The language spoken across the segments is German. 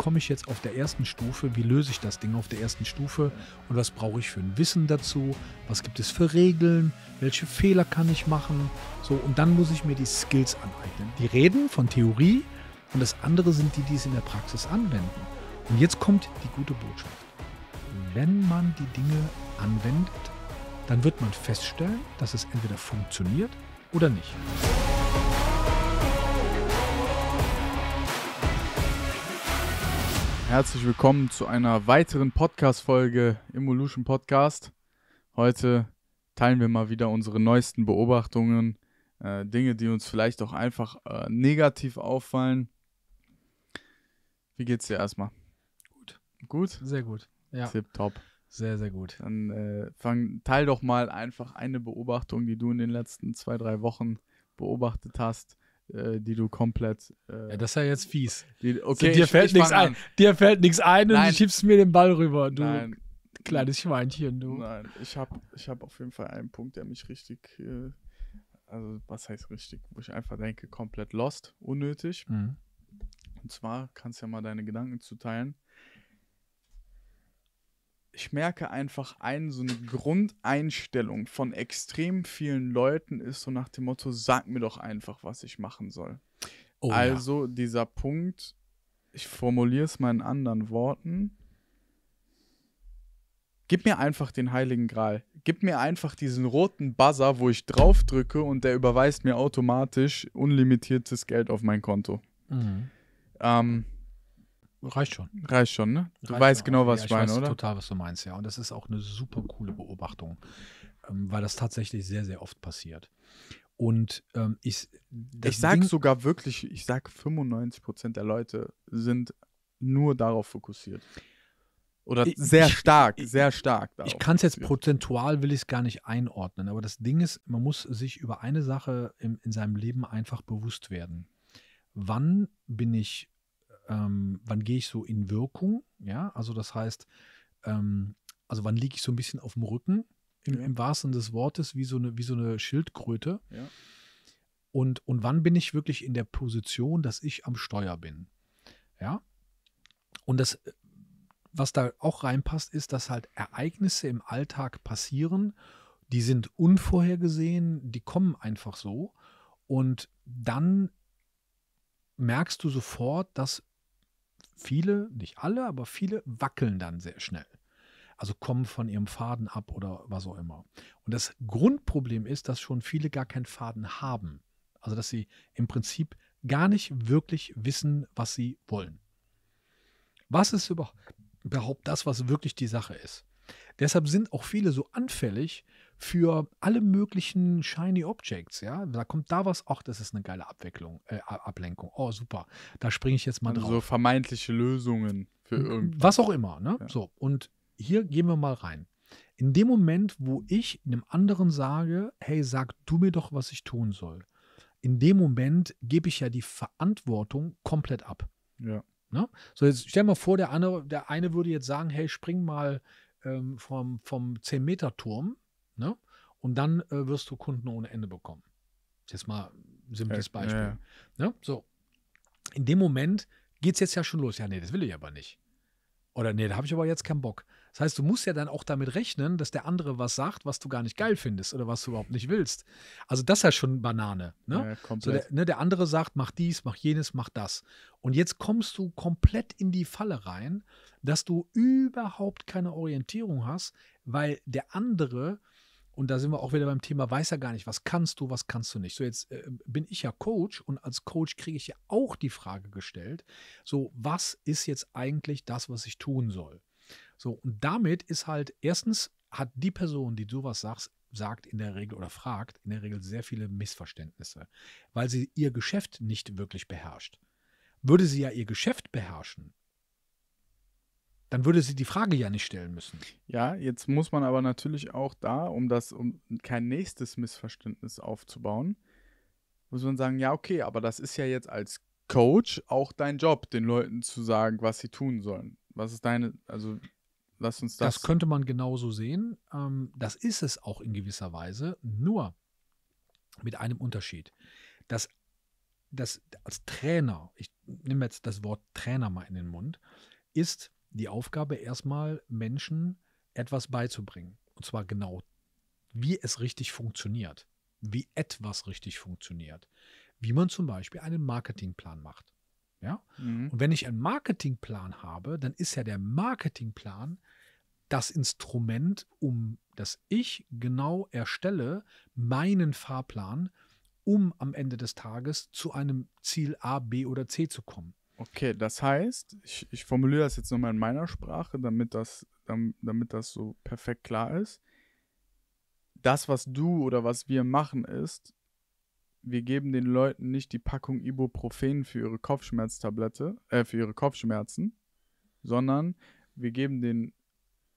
komme ich jetzt auf der ersten Stufe, wie löse ich das Ding auf der ersten Stufe und was brauche ich für ein Wissen dazu, was gibt es für Regeln, welche Fehler kann ich machen, so und dann muss ich mir die Skills aneignen. Die reden von Theorie und das andere sind die, die es in der Praxis anwenden. Und jetzt kommt die gute Botschaft. Wenn man die Dinge anwendet, dann wird man feststellen, dass es entweder funktioniert oder nicht. Herzlich willkommen zu einer weiteren Podcast-Folge Evolution Podcast. Heute teilen wir mal wieder unsere neuesten Beobachtungen, äh, Dinge, die uns vielleicht auch einfach äh, negativ auffallen. Wie geht's dir erstmal? Gut. Gut? Sehr gut. Ja. Tip top. Sehr, sehr gut. Dann äh, fang, teil doch mal einfach eine Beobachtung, die du in den letzten zwei, drei Wochen beobachtet hast, äh, die du komplett. Äh, ja, das ist ja jetzt fies. Die, okay, so, dir, ich, fällt ich nichts ein. dir fällt nichts ein Nein. und du schiebst mir den Ball rüber, du Nein. kleines Schweinchen, du. Nein, ich habe ich hab auf jeden Fall einen Punkt, der mich richtig, äh, also was heißt richtig, wo ich einfach denke, komplett lost, unnötig. Mhm. Und zwar kannst du ja mal deine Gedanken zuteilen ich merke einfach ein, so eine Grundeinstellung von extrem vielen Leuten ist so nach dem Motto, sag mir doch einfach, was ich machen soll. Oh, also ja. dieser Punkt, ich formuliere es mal in anderen Worten, gib mir einfach den heiligen Gral. Gib mir einfach diesen roten Buzzer, wo ich drauf drücke und der überweist mir automatisch unlimitiertes Geld auf mein Konto. Mhm. Ähm, Reicht schon. Reicht schon, ne? Du Reicht weißt genau, was ja, ich meine, oder? Total, was du meinst, ja. Und das ist auch eine super coole Beobachtung, ähm, weil das tatsächlich sehr, sehr oft passiert. Und ähm, ich. Ich sag sogar wirklich, ich sage 95 Prozent der Leute sind nur darauf fokussiert. Oder ich, sehr stark, ich, sehr stark. ich kann es jetzt prozentual, will ich es gar nicht einordnen. Aber das Ding ist, man muss sich über eine Sache im, in seinem Leben einfach bewusst werden. Wann bin ich ähm, wann gehe ich so in Wirkung, ja, also das heißt, ähm, also wann liege ich so ein bisschen auf dem Rücken, im, ja. im wahrsten des Wortes, wie so eine, wie so eine Schildkröte. Ja. Und, und wann bin ich wirklich in der Position, dass ich am Steuer bin. Ja. Und das, was da auch reinpasst, ist, dass halt Ereignisse im Alltag passieren, die sind unvorhergesehen, die kommen einfach so. Und dann merkst du sofort, dass viele, nicht alle, aber viele wackeln dann sehr schnell. Also kommen von ihrem Faden ab oder was auch immer. Und das Grundproblem ist, dass schon viele gar keinen Faden haben. Also dass sie im Prinzip gar nicht wirklich wissen, was sie wollen. Was ist überhaupt das, was wirklich die Sache ist? Deshalb sind auch viele so anfällig, für alle möglichen shiny Objects, ja. Da kommt da was, ach, das ist eine geile Abwicklung, äh, Ablenkung. Oh, super. Da springe ich jetzt mal also drauf. So vermeintliche Lösungen für irgendwas. Was auch immer, ne? Ja. So, und hier gehen wir mal rein. In dem Moment, wo ich einem anderen sage, hey, sag du mir doch, was ich tun soll, in dem Moment gebe ich ja die Verantwortung komplett ab. Ja. Ne? So, jetzt stell mal vor, der eine, der eine würde jetzt sagen, hey, spring mal ähm, vom, vom 10-Meter-Turm Ne? Und dann äh, wirst du Kunden ohne Ende bekommen. Jetzt mal ein simples Beispiel. Ja. Ne? So. In dem Moment geht es jetzt ja schon los. Ja, nee, das will ich aber nicht. Oder nee, da habe ich aber jetzt keinen Bock. Das heißt, du musst ja dann auch damit rechnen, dass der andere was sagt, was du gar nicht geil findest oder was du überhaupt nicht willst. Also das ist ja halt schon Banane. Ne? Ja, so der, ne, der, andere sagt, mach dies, mach jenes, mach das. Und jetzt kommst du komplett in die Falle rein, dass du überhaupt keine Orientierung hast, weil der andere und da sind wir auch wieder beim Thema, weiß ja gar nicht, was kannst du, was kannst du nicht. So, jetzt äh, bin ich ja Coach und als Coach kriege ich ja auch die Frage gestellt, so, was ist jetzt eigentlich das, was ich tun soll? So, und damit ist halt, erstens hat die Person, die sowas sagst, sagt in der Regel oder fragt in der Regel sehr viele Missverständnisse, weil sie ihr Geschäft nicht wirklich beherrscht. Würde sie ja ihr Geschäft beherrschen, dann würde sie die Frage ja nicht stellen müssen. Ja, jetzt muss man aber natürlich auch da, um das, um kein nächstes Missverständnis aufzubauen, muss man sagen, ja, okay, aber das ist ja jetzt als Coach auch dein Job, den Leuten zu sagen, was sie tun sollen. Was ist deine, also lass uns das. Das könnte man genauso sehen. Ähm, das ist es auch in gewisser Weise, nur mit einem Unterschied. Dass, dass als Trainer, ich nehme jetzt das Wort Trainer mal in den Mund, ist die Aufgabe, erstmal Menschen etwas beizubringen. Und zwar genau, wie es richtig funktioniert, wie etwas richtig funktioniert, wie man zum Beispiel einen Marketingplan macht. Ja? Mhm. Und wenn ich einen Marketingplan habe, dann ist ja der Marketingplan das Instrument, um das ich genau erstelle, meinen Fahrplan, um am Ende des Tages zu einem Ziel A, B oder C zu kommen. Okay, das heißt, ich, ich formuliere das jetzt nochmal in meiner Sprache, damit das, damit das so perfekt klar ist. Das, was du oder was wir machen, ist, wir geben den Leuten nicht die Packung Ibuprofen für ihre Kopfschmerztablette, äh, für ihre Kopfschmerzen, sondern wir geben den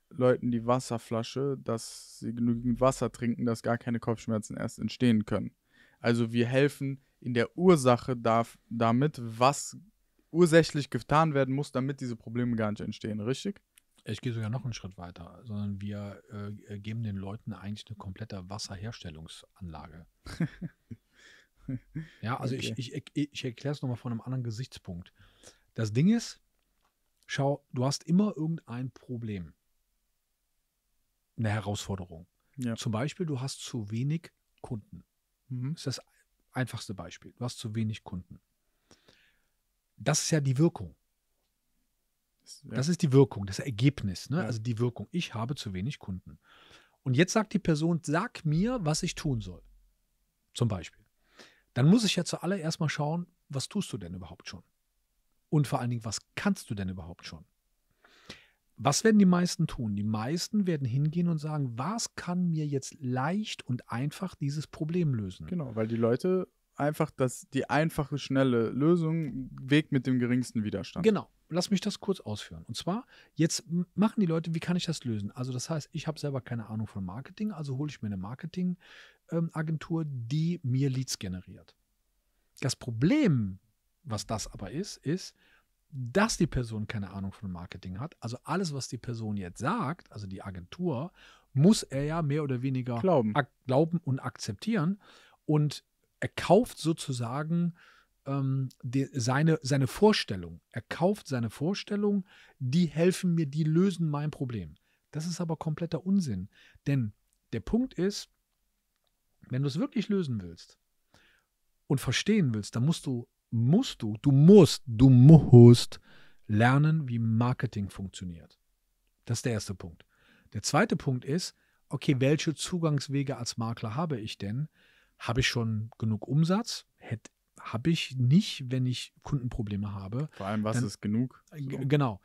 Leuten die Wasserflasche, dass sie genügend Wasser trinken, dass gar keine Kopfschmerzen erst entstehen können. Also wir helfen in der Ursache darf, damit, was ursächlich getan werden muss, damit diese Probleme gar nicht entstehen, richtig? Ich gehe sogar noch einen Schritt weiter, sondern wir äh, geben den Leuten eigentlich eine komplette Wasserherstellungsanlage. ja, also okay. ich, ich, ich erkläre es nochmal von einem anderen Gesichtspunkt. Das Ding ist, schau, du hast immer irgendein Problem, eine Herausforderung. Ja. Zum Beispiel, du hast zu wenig Kunden. Mhm. Das ist das einfachste Beispiel. Du hast zu wenig Kunden das ist ja die Wirkung. Das ist die Wirkung, das Ergebnis, ne? Ja. also die Wirkung. Ich habe zu wenig Kunden. Und jetzt sagt die Person, sag mir, was ich tun soll. Zum Beispiel. Dann muss ich ja zuallererst mal schauen, was tust du denn überhaupt schon? Und vor allen Dingen, was kannst du denn überhaupt schon? Was werden die meisten tun? Die meisten werden hingehen und sagen, was kann mir jetzt leicht und einfach dieses Problem lösen? Genau, weil die Leute einfach das, die einfache, schnelle Lösung, Weg mit dem geringsten Widerstand. Genau. Lass mich das kurz ausführen. Und zwar, jetzt machen die Leute, wie kann ich das lösen? Also das heißt, ich habe selber keine Ahnung von Marketing, also hole ich mir eine Marketingagentur, ähm, die mir Leads generiert. Das Problem, was das aber ist, ist, dass die Person keine Ahnung von Marketing hat. Also alles, was die Person jetzt sagt, also die Agentur, muss er ja mehr oder weniger glauben, glauben und akzeptieren. Und er kauft sozusagen ähm, die, seine, seine Vorstellung. Er kauft seine Vorstellung, die helfen mir, die lösen mein Problem. Das ist aber kompletter Unsinn. Denn der Punkt ist, wenn du es wirklich lösen willst und verstehen willst, dann musst du, musst du, du musst, du musst lernen, wie Marketing funktioniert. Das ist der erste Punkt. Der zweite Punkt ist, okay, welche Zugangswege als Makler habe ich denn? habe ich schon genug Umsatz? habe ich nicht, wenn ich Kundenprobleme habe. Vor allem, was Dann, ist genug? So. Genau.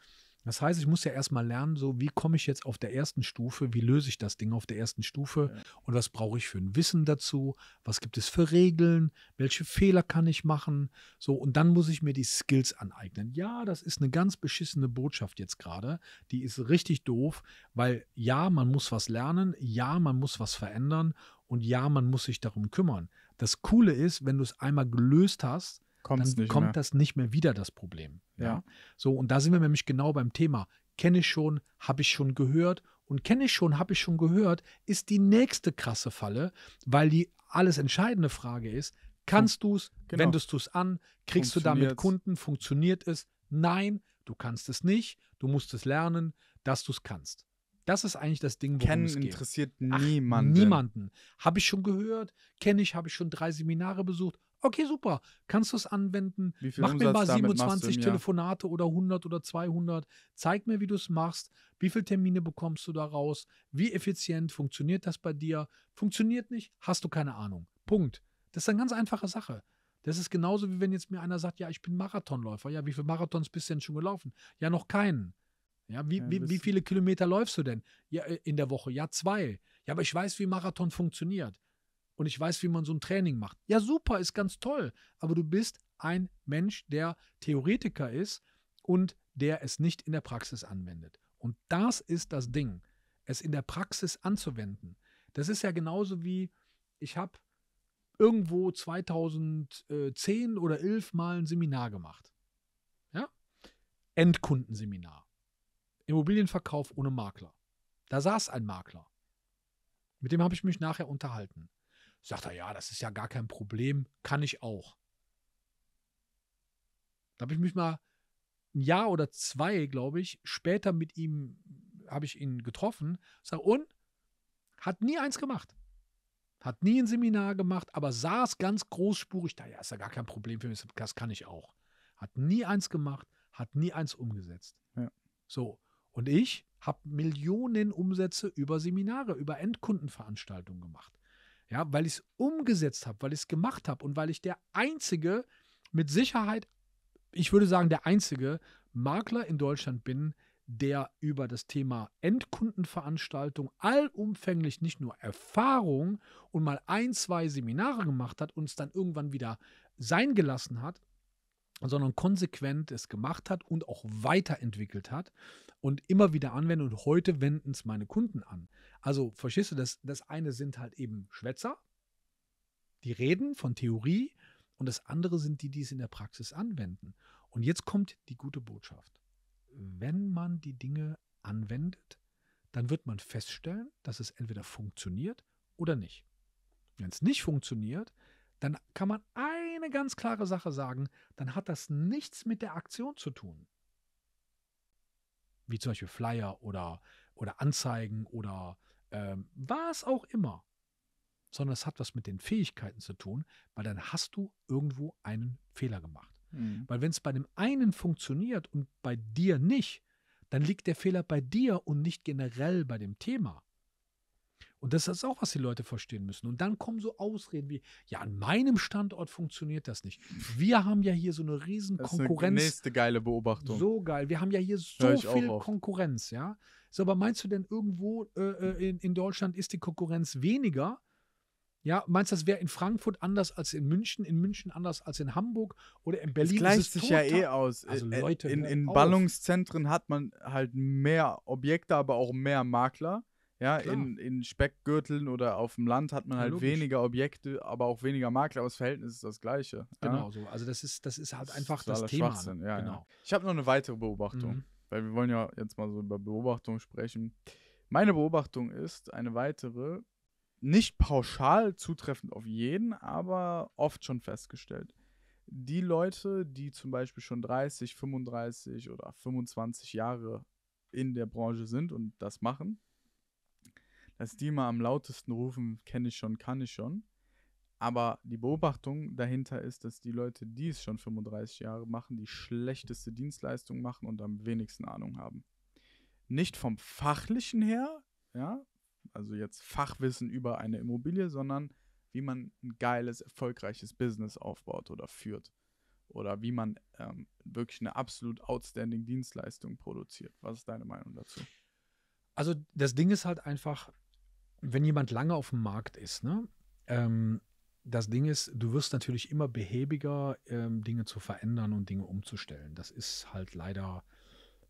Das heißt, ich muss ja erstmal lernen, so wie komme ich jetzt auf der ersten Stufe, wie löse ich das Ding auf der ersten Stufe ja. und was brauche ich für ein Wissen dazu, was gibt es für Regeln, welche Fehler kann ich machen, so und dann muss ich mir die Skills aneignen. Ja, das ist eine ganz beschissene Botschaft jetzt gerade, die ist richtig doof, weil ja, man muss was lernen, ja, man muss was verändern und ja, man muss sich darum kümmern. Das Coole ist, wenn du es einmal gelöst hast, Kommt's dann kommt mehr. das nicht mehr wieder, das Problem. Ja. ja. So, und da sind wir nämlich genau beim Thema. Kenne ich schon, habe ich schon gehört und kenne ich schon, habe ich schon gehört, ist die nächste krasse Falle, weil die alles entscheidende Frage ist, kannst du es, genau. wendest du es an, kriegst du damit Kunden, funktioniert es? Nein, du kannst es nicht, du musst es lernen, dass du es kannst. Das ist eigentlich das Ding, worum Kennen es geht. interessiert Ach, niemanden. Niemanden. Habe ich schon gehört, kenne ich, habe ich schon drei Seminare besucht. Okay, super. Kannst du es anwenden? Mach Umsatz mir mal 27 Telefonate oder 100 oder 200. Zeig mir, wie du es machst. Wie viele Termine bekommst du daraus? Wie effizient funktioniert das bei dir? Funktioniert nicht? Hast du keine Ahnung. Punkt. Das ist eine ganz einfache Sache. Das ist genauso, wie wenn jetzt mir einer sagt, ja, ich bin Marathonläufer. Ja, wie viele Marathons bist du denn schon gelaufen? Ja, noch keinen. Ja, wie, ja, wie, wie viele Kilometer läufst du denn ja, äh, in der Woche? Ja, zwei. Ja, aber ich weiß, wie Marathon funktioniert. Und ich weiß, wie man so ein Training macht. Ja, super, ist ganz toll. Aber du bist ein Mensch, der Theoretiker ist und der es nicht in der Praxis anwendet. Und das ist das Ding, es in der Praxis anzuwenden. Das ist ja genauso wie, ich habe irgendwo 2010 oder 11 mal ein Seminar gemacht. Ja? Endkundenseminar. Immobilienverkauf ohne Makler. Da saß ein Makler. Mit dem habe ich mich nachher unterhalten. Sagt er, ja, das ist ja gar kein Problem, kann ich auch. Da habe ich mich mal ein Jahr oder zwei, glaube ich, später mit ihm, habe ich ihn getroffen. Sag, und? Hat nie eins gemacht. Hat nie ein Seminar gemacht, aber saß ganz großspurig da. Ja, ist ja gar kein Problem für mich, das kann ich auch. Hat nie eins gemacht, hat nie eins umgesetzt. Ja. So. Und ich habe Millionen Umsätze über Seminare, über Endkundenveranstaltungen gemacht. Ja, weil ich es umgesetzt habe, weil ich es gemacht habe und weil ich der einzige, mit Sicherheit, ich würde sagen, der einzige Makler in Deutschland bin, der über das Thema Endkundenveranstaltung allumfänglich nicht nur Erfahrung und mal ein, zwei Seminare gemacht hat und es dann irgendwann wieder sein gelassen hat, sondern konsequent es gemacht hat und auch weiterentwickelt hat und immer wieder anwendet. Und heute wenden es meine Kunden an. Also verstehst du, das, das eine sind halt eben Schwätzer, die reden von Theorie und das andere sind die, die es in der Praxis anwenden. Und jetzt kommt die gute Botschaft. Wenn man die Dinge anwendet, dann wird man feststellen, dass es entweder funktioniert oder nicht. Wenn es nicht funktioniert, dann kann man ein eine ganz klare Sache sagen, dann hat das nichts mit der Aktion zu tun. Wie zum Beispiel Flyer oder, oder Anzeigen oder ähm, was auch immer. Sondern es hat was mit den Fähigkeiten zu tun, weil dann hast du irgendwo einen Fehler gemacht. Mhm. Weil wenn es bei dem einen funktioniert und bei dir nicht, dann liegt der Fehler bei dir und nicht generell bei dem Thema. Und das ist auch, was die Leute verstehen müssen. Und dann kommen so Ausreden wie, ja, an meinem Standort funktioniert das nicht. Wir haben ja hier so eine riesen Konkurrenz. Das ist nächste geile Beobachtung. So geil. Wir haben ja hier so viel Konkurrenz, ja. So, aber meinst du denn irgendwo äh, äh, in, in Deutschland ist die Konkurrenz weniger? Ja, meinst du, das wäre in Frankfurt anders als in München, in München anders als in Hamburg oder in Berlin? Das gleicht ist es sich ja eh aus. Also äh, Leute, in, in Ballungszentren hat man halt mehr Objekte, aber auch mehr Makler. Ja, in, in Speckgürteln oder auf dem Land hat man halt ja, weniger Objekte, aber auch weniger Makler, aber das Verhältnis ist das gleiche. Genau ja? so. Also das ist, das ist halt das einfach ist das, Thema. Ne? Ja, genau. Ich habe noch eine weitere Beobachtung, mhm. weil wir wollen ja jetzt mal so über Beobachtung sprechen. Meine Beobachtung ist eine weitere, nicht pauschal zutreffend auf jeden, aber oft schon festgestellt. Die Leute, die zum Beispiel schon 30, 35 oder 25 Jahre in der Branche sind und das machen, dass die mal am lautesten rufen, kenne ich schon, kann ich schon. Aber die Beobachtung dahinter ist, dass die Leute, die es schon 35 Jahre machen, die schlechteste Dienstleistung machen und am wenigsten Ahnung haben. Nicht vom fachlichen her, ja, also jetzt Fachwissen über eine Immobilie, sondern wie man ein geiles, erfolgreiches Business aufbaut oder führt. Oder wie man ähm, wirklich eine absolut outstanding Dienstleistung produziert. Was ist deine Meinung dazu? Also das Ding ist halt einfach, wenn jemand lange auf dem Markt ist, ne, ähm, das Ding ist, du wirst natürlich immer behäbiger, ähm, Dinge zu verändern und Dinge umzustellen. Das ist halt leider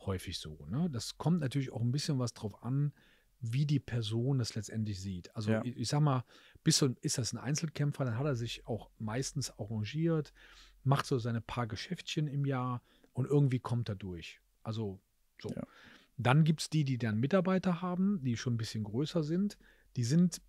häufig so. Ne? Das kommt natürlich auch ein bisschen was drauf an, wie die Person das letztendlich sieht. Also ja. ich, ich sag mal, bist du, ist das ein Einzelkämpfer, dann hat er sich auch meistens arrangiert, macht so seine paar Geschäftchen im Jahr und irgendwie kommt er durch. Also so. Ja. Dann gibt es die, die dann Mitarbeiter haben, die schon ein bisschen größer sind. Die sind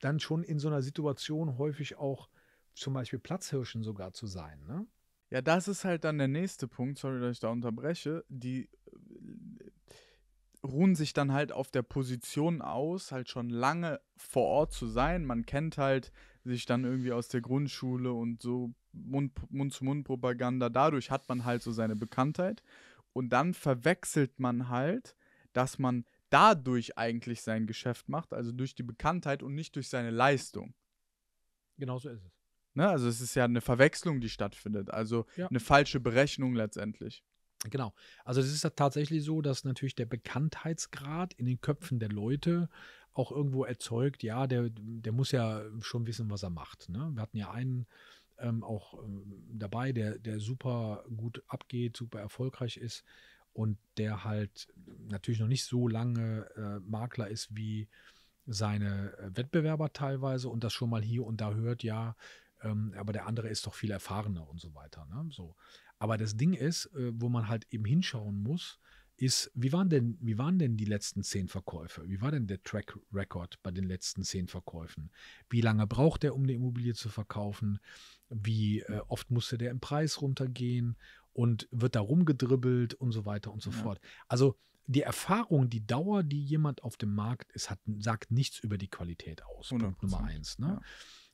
dann schon in so einer Situation häufig auch zum Beispiel Platzhirschen sogar zu sein. Ne? Ja, das ist halt dann der nächste Punkt, sorry, dass ich da unterbreche. Die äh, ruhen sich dann halt auf der Position aus, halt schon lange vor Ort zu sein. Man kennt halt sich dann irgendwie aus der Grundschule und so Mund-zu-Mund-Propaganda. Dadurch hat man halt so seine Bekanntheit. Und dann verwechselt man halt, dass man dadurch eigentlich sein Geschäft macht, also durch die Bekanntheit und nicht durch seine Leistung. Genau so ist es. Ne? Also es ist ja eine Verwechslung, die stattfindet, also ja. eine falsche Berechnung letztendlich. Genau. Also es ist ja tatsächlich so, dass natürlich der Bekanntheitsgrad in den Köpfen der Leute auch irgendwo erzeugt, ja, der, der muss ja schon wissen, was er macht. Ne? Wir hatten ja einen ähm, auch ähm, dabei, der, der super gut abgeht, super erfolgreich ist und der halt natürlich noch nicht so lange äh, Makler ist wie seine äh, Wettbewerber teilweise und das schon mal hier und da hört, ja, ähm, aber der andere ist doch viel erfahrener und so weiter. Ne? So. Aber das Ding ist, äh, wo man halt eben hinschauen muss, ist, wie waren, denn, wie waren denn die letzten zehn Verkäufe? Wie war denn der Track Record bei den letzten zehn Verkäufen? Wie lange braucht er, um eine Immobilie zu verkaufen? Wie äh, oft musste der im Preis runtergehen? Und wird da rumgedribbelt und so weiter und so ja. fort. Also die Erfahrung, die Dauer, die jemand auf dem Markt ist, hat, sagt nichts über die Qualität aus. 100%. Punkt Nummer eins. Ne? Ja.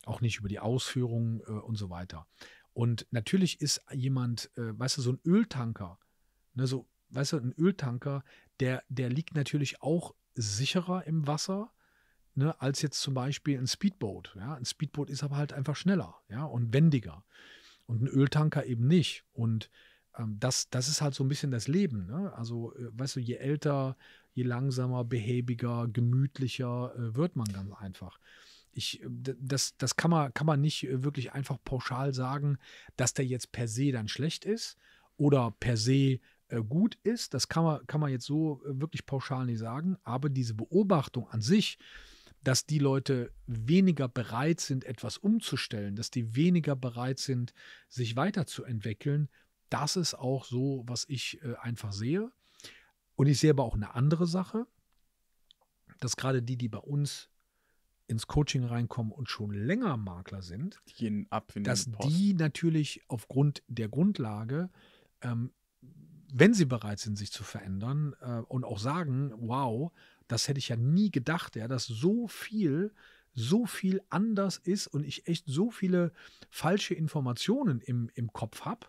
Auch nicht über die Ausführung äh, und so weiter. Und natürlich ist jemand, äh, weißt du, so ein Öltanker, ne, so weißt du, ein Öltanker, der, der liegt natürlich auch sicherer im Wasser. Ne, als jetzt zum Beispiel ein Speedboat. Ja? Ein Speedboat ist aber halt einfach schneller ja? und wendiger. Und ein Öltanker eben nicht. Und ähm, das, das ist halt so ein bisschen das Leben. Ne? Also, äh, weißt du, je älter, je langsamer, behäbiger, gemütlicher äh, wird man ganz einfach. Ich, äh, das das kann, man, kann man nicht äh, wirklich einfach pauschal sagen, dass der jetzt per se dann schlecht ist oder per se äh, gut ist, das kann man, kann man jetzt so äh, wirklich pauschal nicht sagen, aber diese Beobachtung an sich, dass die Leute weniger bereit sind, etwas umzustellen, dass die weniger bereit sind, sich weiterzuentwickeln, das ist auch so, was ich äh, einfach sehe. Und ich sehe aber auch eine andere Sache, dass gerade die, die bei uns ins Coaching reinkommen und schon länger Makler sind, die dass die natürlich aufgrund der Grundlage ähm, wenn sie bereit sind, sich zu verändern äh, und auch sagen, wow, das hätte ich ja nie gedacht, ja, dass so viel so viel anders ist und ich echt so viele falsche Informationen im, im Kopf habe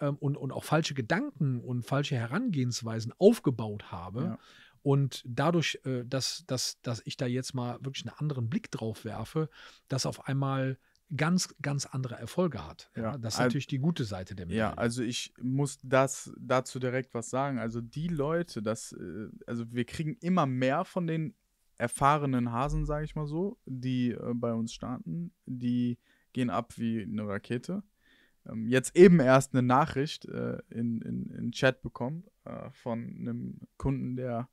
ähm, und, und auch falsche Gedanken und falsche Herangehensweisen aufgebaut habe. Ja. Und dadurch, äh, dass, dass, dass ich da jetzt mal wirklich einen anderen Blick drauf werfe, dass auf einmal ganz, ganz andere Erfolge hat. Ja, das ist natürlich die gute Seite der Medaille. Ja, also ich muss das dazu direkt was sagen. Also die Leute, das, äh, also wir kriegen immer mehr von den erfahrenen Hasen, sage ich mal so, die äh, bei uns starten, die gehen ab wie eine Rakete. Ähm, jetzt eben erst eine Nachricht äh, in, in, in Chat bekommen von einem Kunden, der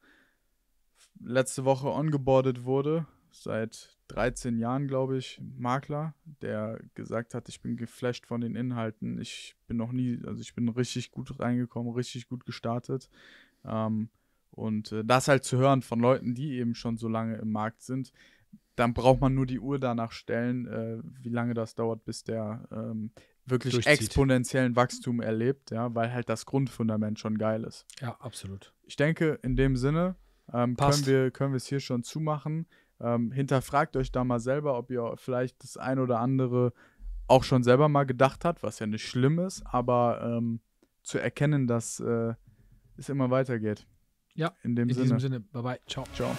letzte Woche ongeboardet wurde seit 13 Jahren, glaube ich, Makler, der gesagt hat, ich bin geflasht von den Inhalten. Ich bin noch nie, also ich bin richtig gut reingekommen, richtig gut gestartet. Ähm, und äh, das halt zu hören von Leuten, die eben schon so lange im Markt sind, dann braucht man nur die Uhr danach stellen, äh, wie lange das dauert, bis der ähm, wirklich durchzieht. exponentiellen Wachstum erlebt, ja, weil halt das Grundfundament schon geil ist. Ja, absolut. Ich denke, in dem Sinne ähm, können wir können wir es hier schon zumachen. Ähm, hinterfragt euch da mal selber, ob ihr vielleicht das ein oder andere auch schon selber mal gedacht habt, was ja nicht schlimm ist, aber ähm, zu erkennen, dass äh, es immer weitergeht. Ja, in, dem in Sinne. diesem Sinne. Bye bye. Ciao. Ciao.